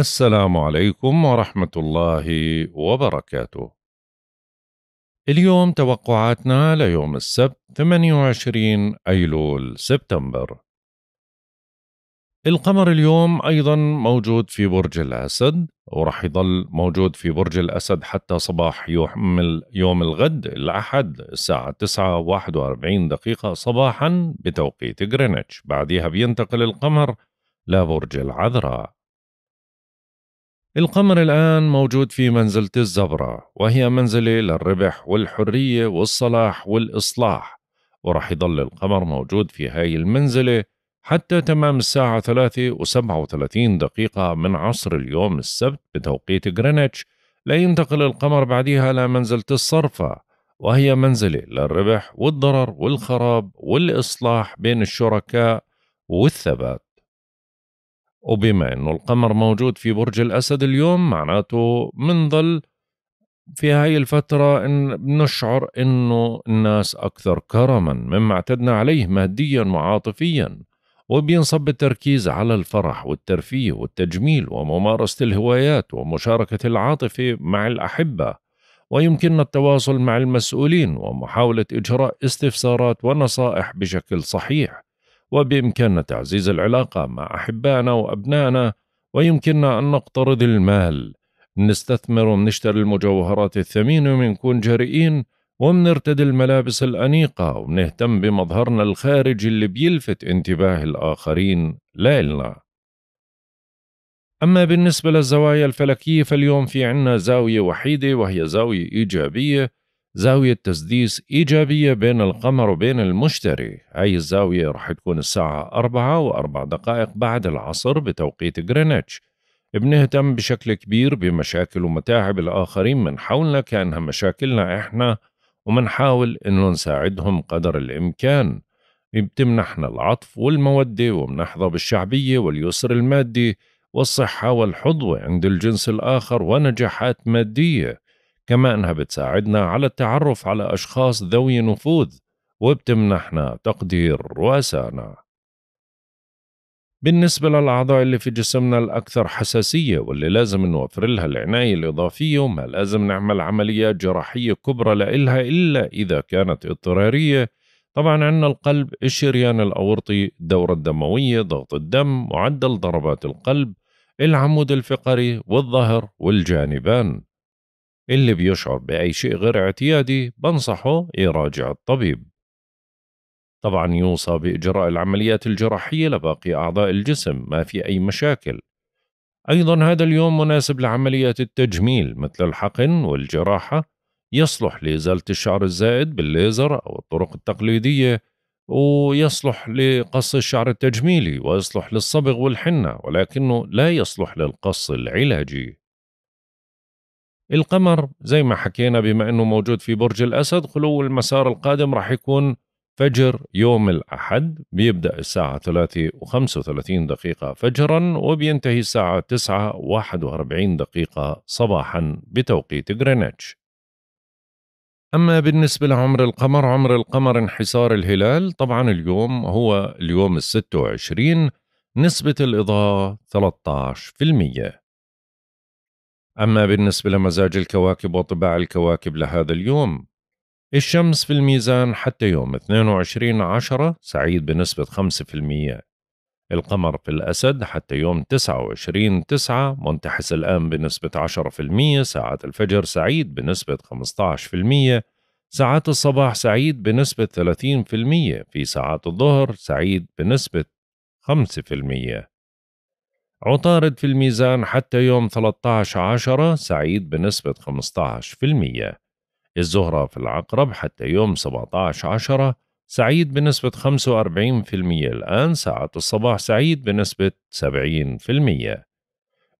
السلام عليكم ورحمة الله وبركاته. اليوم توقعاتنا ليوم السبت 28 أيلول سبتمبر. القمر اليوم أيضا موجود في برج الأسد ورح يضل موجود في برج الأسد حتى صباح يحمل يوم الغد الأحد الساعة 9:41 دقيقة صباحا بتوقيت غرينتش بعدها بينتقل القمر لبرج العذراء القمر الآن موجود في منزلة الزبرة وهي منزلة للربح والحرية والصلاح والإصلاح ورح يضل القمر موجود في هاي المنزلة حتى تمام الساعة 3 و37 دقيقة من عصر اليوم السبت بتوقيت غرينتش لينتقل القمر بعدها لمنزلة الصرفة وهي منزلة للربح والضرر والخراب والإصلاح بين الشركاء والثبات وبما انه القمر موجود في برج الاسد اليوم معناته منظل في هاي الفترة إن بنشعر إنه الناس أكثر كرما مما اعتدنا عليه ماديا وعاطفيا وبينصب التركيز على الفرح والترفيه والتجميل وممارسة الهوايات ومشاركة العاطفة مع الأحبة ويمكننا التواصل مع المسؤولين ومحاولة إجراء استفسارات ونصائح بشكل صحيح وبإمكاننا تعزيز العلاقة مع أحبائنا وأبنائنا ويمكننا أن نقترض المال نستثمر ونشتري المجوهرات الثمينة ومنكون جريئين ومنرتدي الملابس الأنيقة ومنهتم بمظهرنا الخارجي اللي بيلفت انتباه الآخرين لا إلنا أما بالنسبة للزوايا الفلكية فاليوم في عنا زاوية وحيدة وهي زاوية إيجابية زاوية تسديس إيجابية بين القمر وبين المشتري هاي الزاوية رح تكون الساعة أربعة وأربع دقائق بعد العصر بتوقيت غرينتش بنهتم بشكل كبير بمشاكل ومتاعب الآخرين من حولنا كأنها مشاكلنا إحنا ومنحاول إنه نساعدهم قدر الإمكان بتمنحنا العطف والمودة ومنحظى بالشعبية واليسر المادي والصحة والحظوة عند الجنس الآخر ونجاحات مادية كما أنها بتساعدنا على التعرف على أشخاص ذوي نفوذ وبتمنحنا تقدير رؤسائنا بالنسبة للأعضاء اللي في جسمنا الأكثر حساسية واللي لازم نوفر لها العناية الإضافية وما لازم نعمل عمليات جراحية كبرى لإلها إلا إذا كانت اضطرارية طبعا عندنا القلب الشريان الأورطي الدورة الدموية ضغط الدم معدل ضربات القلب العمود الفقري والظهر والجانبان اللي بيشعر بأي شيء غير اعتيادي بنصحه يراجع الطبيب طبعا يوصى بإجراء العمليات الجراحية لباقي أعضاء الجسم ما في أي مشاكل أيضا هذا اليوم مناسب لعمليات التجميل مثل الحقن والجراحة يصلح لإزالة الشعر الزائد بالليزر أو الطرق التقليدية ويصلح لقص الشعر التجميلي ويصلح للصبغ والحنة ولكنه لا يصلح للقص العلاجي القمر زي ما حكينا بما انه موجود في برج الاسد خلو المسار القادم راح يكون فجر يوم الأحد بيبدأ الساعة 3 و35 دقيقة فجرا وبينتهي الساعة 9 و41 دقيقة صباحا بتوقيت غرينتش أما بالنسبة لعمر القمر عمر القمر انحسار الهلال طبعا اليوم هو اليوم الستة وعشرين نسبة الإضاءة 13% أما بالنسبة لمزاج الكواكب وطباع الكواكب لهذا اليوم الشمس في الميزان حتى يوم 22 عشرة سعيد بنسبة 5% القمر في الأسد حتى يوم 29 تسعة منتحس الآن بنسبة 10% ساعات الفجر سعيد بنسبة 15% ساعات الصباح سعيد بنسبة 30% في ساعات الظهر سعيد بنسبة 5% عطارد في الميزان حتى يوم 13 عشرة سعيد بنسبة 15% الزهرة في العقرب حتى يوم 17 عشرة سعيد بنسبة 45% الآن ساعة الصباح سعيد بنسبة 70%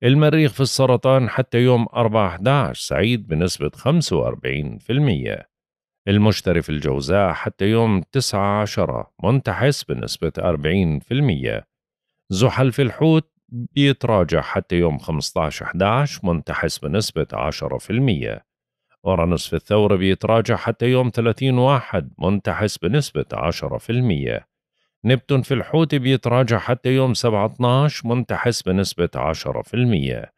المريخ في السرطان حتى يوم 4/11 سعيد بنسبة 45% المشتري في الجوزاء حتى يوم 9/10 منتحس بنسبة 40% زحل في الحوت بيتراجع حتى يوم 15/11 منتحس بنسبة 10% أورانوس في الثورة بيتراجع حتى يوم 30 1 منتحس بنسبة 10% نبتون في الحوت بيتراجع حتى يوم 17 منتحس بنسبة 10%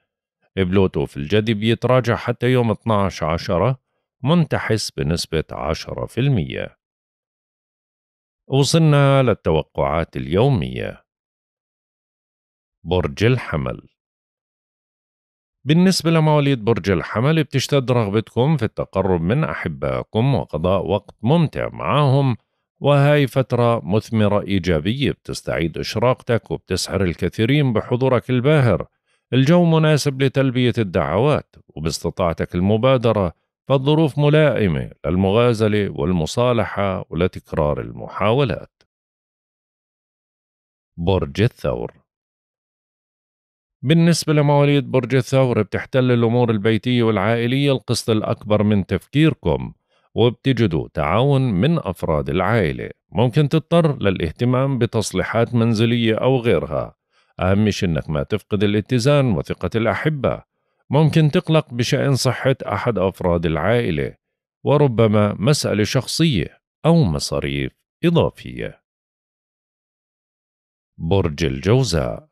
بلوتو في الجدي بيتراجع حتى يوم 12 10 منتحس بنسبة 10% وصلنا للتوقعات اليومية برج الحمل بالنسبة لمواليد برج الحمل بتشتد رغبتكم في التقرب من أحبائكم وقضاء وقت ممتع معهم وهاي فترة مثمرة إيجابية بتستعيد إشراقتك وبتسحر الكثيرين بحضورك الباهر الجو مناسب لتلبية الدعوات وباستطاعتك المبادرة فالظروف ملائمة للمغازلة والمصالحة ولتكرار المحاولات برج الثور بالنسبة لمواليد برج الثور بتحتل الأمور البيتية والعائلية القسط الأكبر من تفكيركم وبتجدوا تعاون من أفراد العائلة ممكن تضطر للاهتمام بتصليحات منزلية أو غيرها أهم شيء إنك ما تفقد الاتزان وثقة الأحبة ممكن تقلق بشأن صحة أحد أفراد العائلة وربما مسألة شخصية أو مصاريف إضافية برج الجوزاء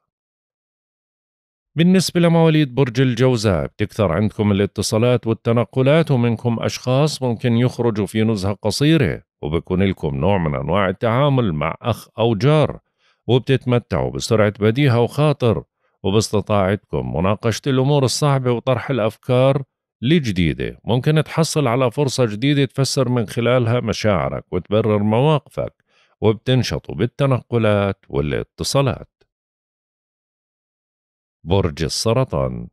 بالنسبة لمواليد برج الجوزاء بتكثر عندكم الاتصالات والتنقلات ومنكم أشخاص ممكن يخرجوا في نزهة قصيرة وبكون لكم نوع من أنواع التعامل مع أخ أو جار وبتتمتعوا بسرعة بديهة وخاطر وباستطاعتكم مناقشة الأمور الصعبة وطرح الأفكار الجديدة ممكن تحصل على فرصة جديدة تفسر من خلالها مشاعرك وتبرر مواقفك وبتنشطوا بالتنقلات والاتصالات برج السرطان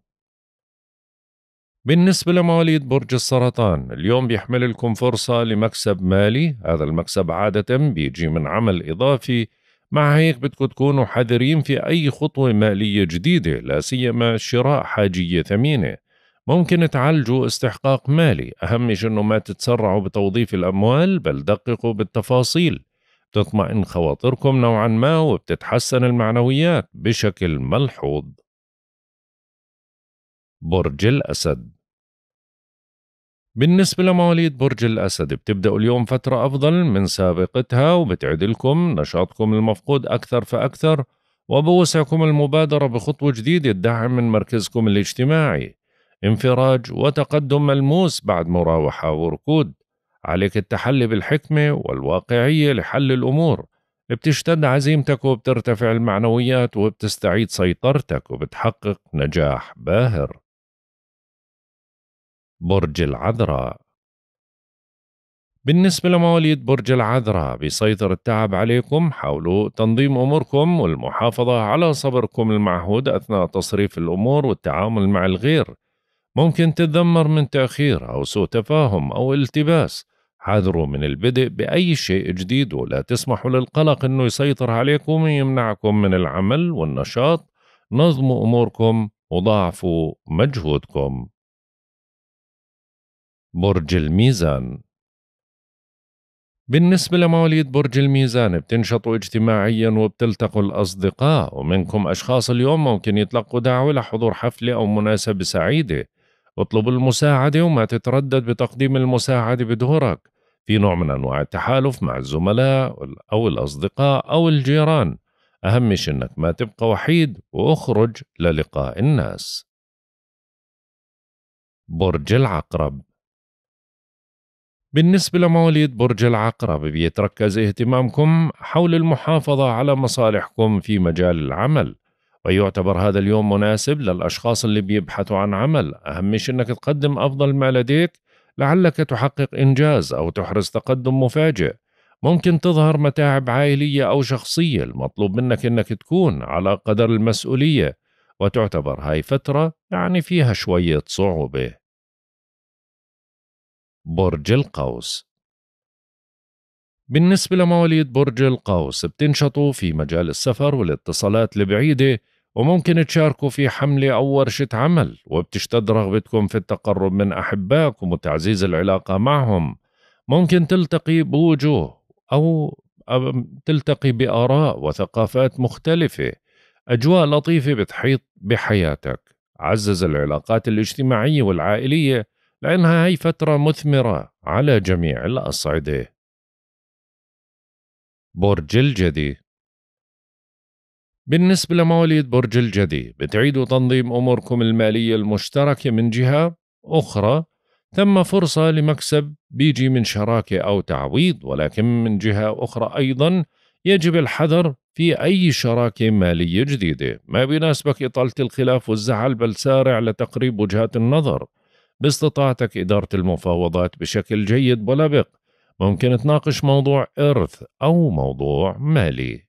بالنسبة لمواليد برج السرطان اليوم بيحمل لكم فرصة لمكسب مالي هذا المكسب عادة بيجي من عمل إضافي مع هيك بدكم تكونوا حذرين في أي خطوة مالية جديدة لا سيما شراء حاجية ثمينة ممكن تعالجوا استحقاق مالي أهم شيء أنه ما تتسرعوا بتوظيف الأموال بل دققوا بالتفاصيل تطمئن خواطركم نوعا ما وبتتحسن المعنويات بشكل ملحوظ برج الأسد بالنسبة لمواليد برج الأسد بتبدأوا اليوم فترة أفضل من سابقتها وبتعدلكم نشاطكم المفقود أكثر فأكثر وبوسعكم المبادرة بخطوة جديدة تدعم من مركزكم الاجتماعي انفراج وتقدم ملموس بعد مراوحة وركود عليك التحلي بالحكمة والواقعية لحل الأمور بتشتد عزيمتك وبترتفع المعنويات وبتستعيد سيطرتك وبتحقق نجاح باهر برج العذراء بالنسبة لمواليد برج العذراء بيسيطر التعب عليكم حاولوا تنظيم أموركم والمحافظة على صبركم المعهود أثناء تصريف الأمور والتعامل مع الغير ممكن تتذمر من تأخير أو سوء تفاهم أو التباس حذروا من البدء بأي شيء جديد ولا تسمحوا للقلق أنه يسيطر عليكم ويمنعكم من العمل والنشاط نظموا أموركم وضاعفوا مجهودكم برج الميزان بالنسبة لمواليد برج الميزان بتنشطوا اجتماعيا وبتلتقوا الأصدقاء ومنكم أشخاص اليوم ممكن يتلقوا دعوة لحضور حفلة أو مناسبة سعيدة اطلبوا المساعدة وما تتردد بتقديم المساعدة بدورك في نوع من أنواع التحالف مع الزملاء أو الأصدقاء أو الجيران أهم شيء إنك ما تبقى وحيد واخرج للقاء الناس برج العقرب بالنسبة لمواليد برج العقرب بيتركز اهتمامكم حول المحافظة على مصالحكم في مجال العمل ويعتبر هذا اليوم مناسب للأشخاص اللي بيبحثوا عن عمل أهم شيء أنك تقدم أفضل ما لديك لعلك تحقق إنجاز أو تحرز تقدم مفاجئ ممكن تظهر متاعب عائلية أو شخصية المطلوب منك أنك تكون على قدر المسؤولية وتعتبر هاي فترة يعني فيها شوية صعوبة برج القوس بالنسبة لمواليد برج القوس بتنشطوا في مجال السفر والاتصالات البعيدة وممكن تشاركوا في حملة أو ورشة عمل وبتشتد رغبتكم في التقرب من أحبائكم وتعزيز العلاقة معهم ممكن تلتقي بوجوه أو تلتقي بآراء وثقافات مختلفة أجواء لطيفة بتحيط بحياتك عزز العلاقات الاجتماعية والعائلية لأنها هي فترة مثمرة على جميع الأصعدة برج الجدي بالنسبة لمواليد برج الجدي بتعيدوا تنظيم أموركم المالية المشتركة من جهة أخرى ثم فرصة لمكسب بيجي من شراكة أو تعويض ولكن من جهة أخرى أيضا يجب الحذر في أي شراكة مالية جديدة ما بيناسبك إطالة الخلاف والزعل بل سارع لتقريب وجهات النظر باستطاعتك إدارة المفاوضات بشكل جيد ولبق ممكن تناقش موضوع إرث أو موضوع مالي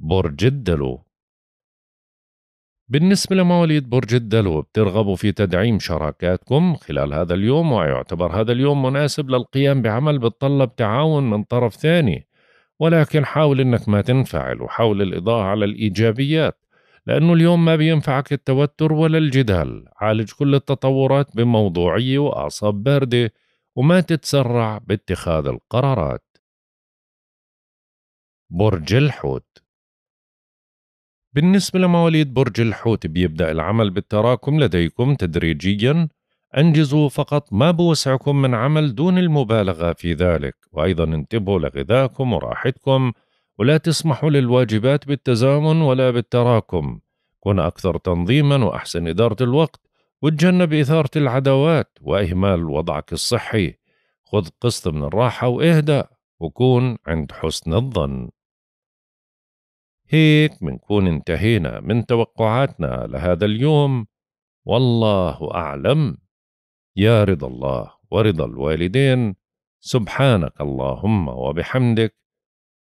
برج الدلو بالنسبة لمواليد برج الدلو بترغبوا في تدعيم شراكاتكم خلال هذا اليوم ويعتبر هذا اليوم مناسب للقيام بعمل بتطلب تعاون من طرف ثاني ولكن حاول انك ما تنفعل وحاول الاضاءة على الايجابيات لأنه اليوم ما بينفعك التوتر ولا الجدال عالج كل التطورات بموضوعية وأعصاب باردة وما تتسرع باتخاذ القرارات برج الحوت بالنسبة لمواليد برج الحوت بيبدأ العمل بالتراكم لديكم تدريجياً أنجزوا فقط ما بوسعكم من عمل دون المبالغة في ذلك وأيضا انتبهوا لغذائكم وراحتكم ولا تسمحوا للواجبات بالتزامن ولا بالتراكم كن أكثر تنظيما وأحسن إدارة الوقت وتجنب إثارة العداوات وإهمال وضعك الصحي خذ قسط من الراحة واهدأ وكون عند حسن الظن هيك منكون انتهينا من توقعاتنا لهذا اليوم والله أعلم يا رضا الله ورضا الوالدين سبحانك اللهم وبحمدك